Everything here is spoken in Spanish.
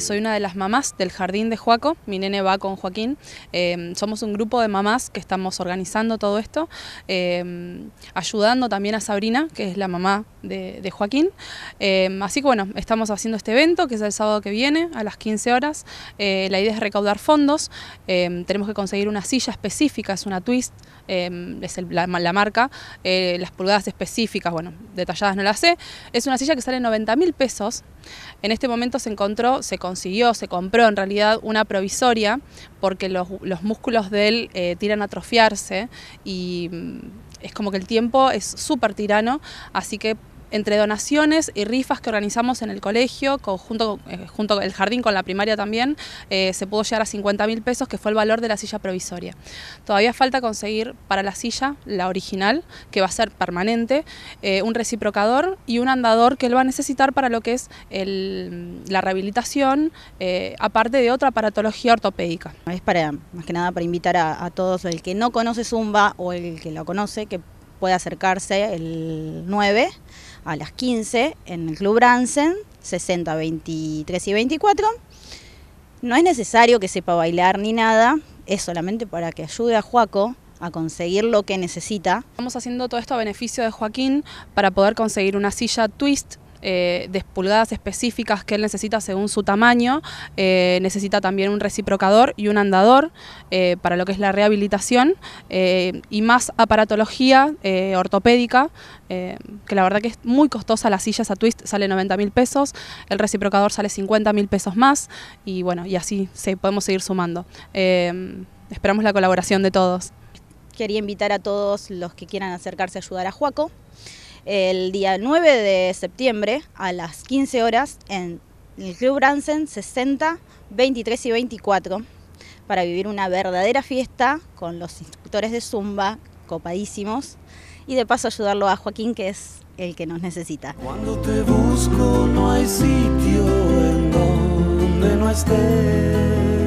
Soy una de las mamás del jardín de Juaco, mi nene va con Joaquín. Em, somos un grupo de mamás que estamos organizando todo esto, em, ayudando también a Sabrina, que es la mamá de, Joaquín. Em, así que bueno, estamos haciendo este evento que es el sábado que viene a las 15 horas. Eh, la idea es recaudar fondos. Em, tenemos que conseguir una silla específica, es una twist, em, es la, marca, eh, las pulgadas específicas, bueno, detalladas no las sé. Es una silla que sale 90 mil pesos. En este momento se encontró, se consiguió, se compró en realidad una provisoria porque los, los músculos de él eh, tiran a atrofiarse y es como que el tiempo es súper tirano, así que entre donaciones y rifas que organizamos en el colegio, junto, eh, junto con el jardín con la primaria también, eh, se pudo llegar a 50 mil pesos, que fue el valor de la silla provisoria. Todavía falta conseguir para la silla, la original, que va a ser permanente, eh, un reciprocador y un andador que él va a necesitar para lo que es la rehabilitación, aparte de otra aparatología ortopédica. Es para, más que nada, para invitar a, a todos, el que no conoce Zumba o el que lo conoce, que puede acercarse el 9 a las 15 en el Club Bransen, 60, 23 y 24. No es necesario que sepa bailar ni nada, es solamente para que ayude a Juaco a conseguir lo que necesita. Estamos haciendo todo esto a beneficio de Joaquín para poder conseguir una silla twist eh, de pulgadas específicas que él necesita según su tamaño. Eh, necesita también un reciprocador y un andador eh, para lo que es la rehabilitación y más aparatología ortopédica, que la verdad que es muy costosa. las sillas a twist sale 90 mil pesos, el reciprocador sale 50 mil pesos más y bueno, y así se, podemos seguir sumando. esperamos la colaboración de todos. Quería invitar a todos los que quieran acercarse a ayudar a Juaco el día 9 de septiembre a las 15 horas en el Club Bransen 60, 23 y 24 para vivir una verdadera fiesta con los instructores de Zumba copadísimos y de paso ayudarlo a Joaquín que es el que nos necesita. Cuando te busco no hay sitio en donde no estés.